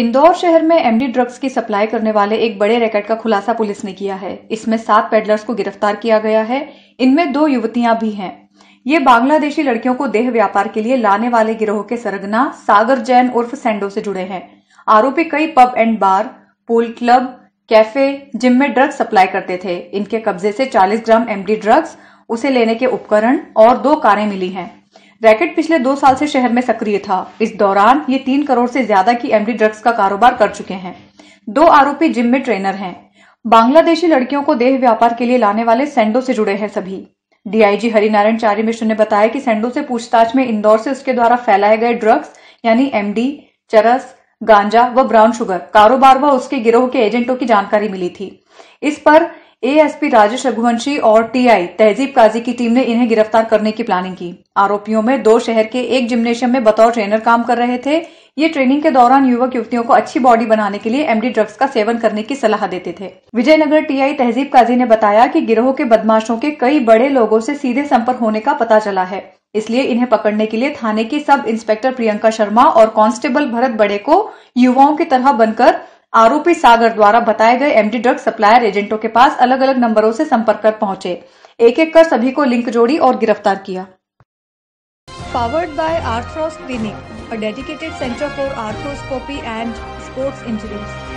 इंदौर शहर में MD drugs की सप्लाई करने वाले एक बड़े रैकेट का खुलासा पुलिस ने किया है इसमें सात पेडलर्स को गिरफ्तार किया गया है इनमें दो युवतियां भी हैं ये बांग्लादेशी लड़कियों को देह व्यापार के लिए लाने वाले गिरोह के सरगना सागर जैन उर्फ सेंडो से जुड़े हैं आरोपी कई pub and bar pool club cafe gym में ड्रग्स सप्लाई करते थे इनके कब्जे से 40 ग्राम एमडी ड्रग्स उसे लेने के उपकरण और दो कारें मिली हैं रैकेट पिछले दो साल से शहर में सक्रिय था इस दौरान ये तीन करोड़ से ज्यादा की एमडी ड्रग्स का कारोबार कर चुके हैं दो आरोपी जिम में ट्रेनर हैं बांग्लादेशी लड़कियों को देह व्यापार के लिए लाने वाले सेंडो से जुड़े हैं सभी डीआईजी हरिनारायण चारी मिश्र ने बताया कि सेंडो से पूछताछ में इंदौर से उसके द्वारा फैलाए गए ड्रग्स यानी एमडी चरस गांजा व ब्राउन शुगर कारोबार व उसके गिरोह के एजेंटों की जानकारी मिली थी इस पर एएसपी राजेश रघुवंशी और टीआई तहजीब काजी की टीम ने इन्हें गिरफ्तार करने की प्लानिंग की आरोपियों में दो शहर के एक जिम्नेशियम में बतौर ट्रेनर काम कर रहे थे ये ट्रेनिंग के दौरान युवक युवतियों को अच्छी बॉडी बनाने के लिए एमडी ड्रग्स का सेवन करने की सलाह देते थे विजयनगर टीआई तहजीब काजी ने बताया कि गिरोह के बदमाशों के कई बड़े लोगों से सीधे संपर्क होने का पता चला है इसलिए इन्हें पकड़ने के लिए थाने की सब इंस्पेक्टर प्रियंका शर्मा और कांस्टेबल भरत बड़े को युवाओं की तरह बनकर आरोपी सागर द्वारा बताए गए एमडी ड्रग सप्लायर एजेंटों के पास अलग अलग नंबरों से संपर्क कर पहुंचे एक एक कर सभी को लिंक जोड़ी और गिरफ्तार किया powered by Arthros clinic a dedicated centre for arthroscopy and sports injuries